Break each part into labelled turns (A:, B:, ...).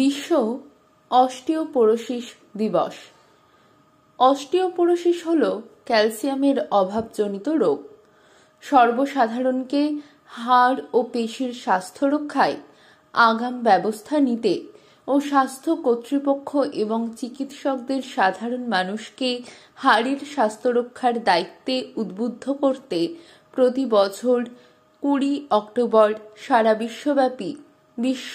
A: বিশ্ব অস্টিওপোরোসিস দিবস অস্টিওপোরোসিস হল ক্যালসিয়ামের অভাবজনিত রোগ সর্বসাধারণকে হাড় ও পেশির স্বাস্থ্য রক্ষায় আগাম ব্যবস্থা নিতে ও স্বাস্থ্য কর্তৃপক্ষ এবং চিকিৎসকদের সাধারণ মানুষকে হাড়ের স্বাস্থ্য রক্ষার দায়িত্বে উদ্বুদ্ধ করতে প্রতি বছর কুড়ি অক্টোবর সারা বিশ্বব্যাপী বিশ্ব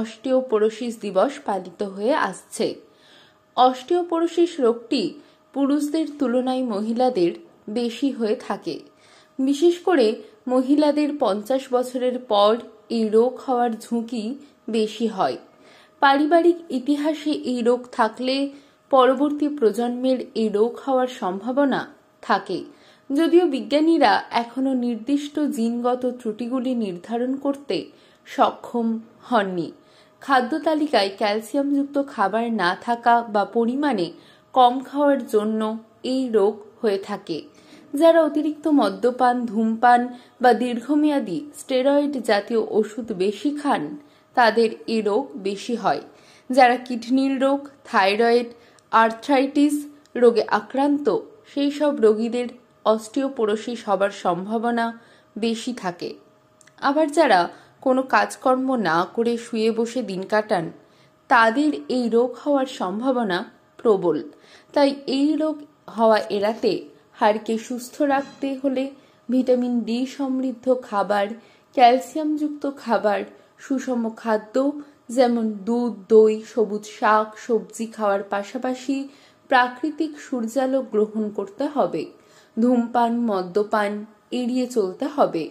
A: অস্টিওপোরোসিস দিবস পালিত হয়ে আসছে অস্টিওপোরোসিস রোগটি পুরুষদের তুলনায় মহিলাদের বেশি হয়ে থাকে বিশেষ করে মহিলাদের পঞ্চাশ বছরের পর এই রোগ হওয়ার ঝুঁকি বেশি হয় পারিবারিক ইতিহাসে এই রোগ থাকলে পরবর্তী প্রজন্মের এই রোগ হওয়ার সম্ভাবনা থাকে যদিও বিজ্ঞানীরা এখনও নির্দিষ্ট জিনগত ত্রুটিগুলি নির্ধারণ করতে সক্ষম হননি খাদ্য তালিকায় ক্যালসিয়ামযুক্ত খাবার না থাকা বা পরিমাণে কম খাওয়ার জন্য এই রোগ হয়ে থাকে যারা অতিরিক্ত মদ্যপান ধূমপান বা দীর্ঘমেয়াদী স্টেরয়েড জাতীয় ওষুধ বেশি খান তাদের এ রোগ বেশি হয় যারা কিডনির রোগ থাইরয়েড আর্থ্রাইটিস রোগে আক্রান্ত সেই সব রোগীদের অস্টিওপোরোসিস হবার সম্ভাবনা বেশি থাকে আবার যারা কোনো কাজকর্ম না করে শুয়ে বসে দিন কাটান তাদের এই রোগ হওয়ার সম্ভাবনা প্রবল তাই এই রোগ হওয়া এড়াতে হাড়কে সুস্থ রাখতে হলে ভিটামিন ডি সমৃদ্ধ খাবার ক্যালসিয়ামযুক্ত খাবার সুষম খাদ্য যেমন দুধ দই সবুজ শাক সবজি খাওয়ার পাশাপাশি প্রাকৃতিক সূর্যালো গ্রহণ করতে হবে ধূমপান মদ্যপান এড়িয়ে চলতে হবে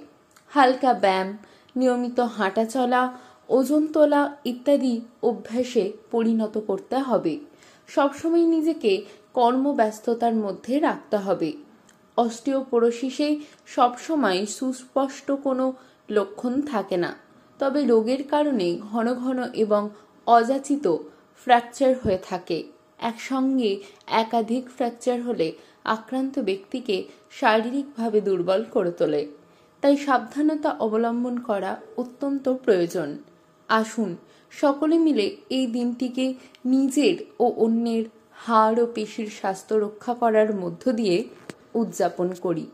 A: হালকা ব্যায়াম নিয়মিত হাঁটা চলা ওজন তোলা ইত্যাদি অভ্যাসে পরিণত করতে হবে সবসময় নিজেকে কর্মব্যস্ততার মধ্যে রাখতে হবে অস্টিওপোরোসিসে সবসময় সুস্পষ্ট কোনো লক্ষণ থাকে না তবে রোগের কারণে ঘন ঘন এবং অযাচিত ফ্র্যাকচার হয়ে থাকে একসঙ্গে একাধিক ফ্র্যাকচার হলে আক্রান্ত ব্যক্তিকে শারীরিকভাবে দুর্বল করে তোলে তাই সাবধানতা অবলম্বন করা অত্যন্ত প্রয়োজন আসুন সকলে মিলে এই দিনটিকে নিজের ও অন্যের হাড় ও পেশির স্বাস্থ্য রক্ষা করার মধ্য দিয়ে উদযাপন করি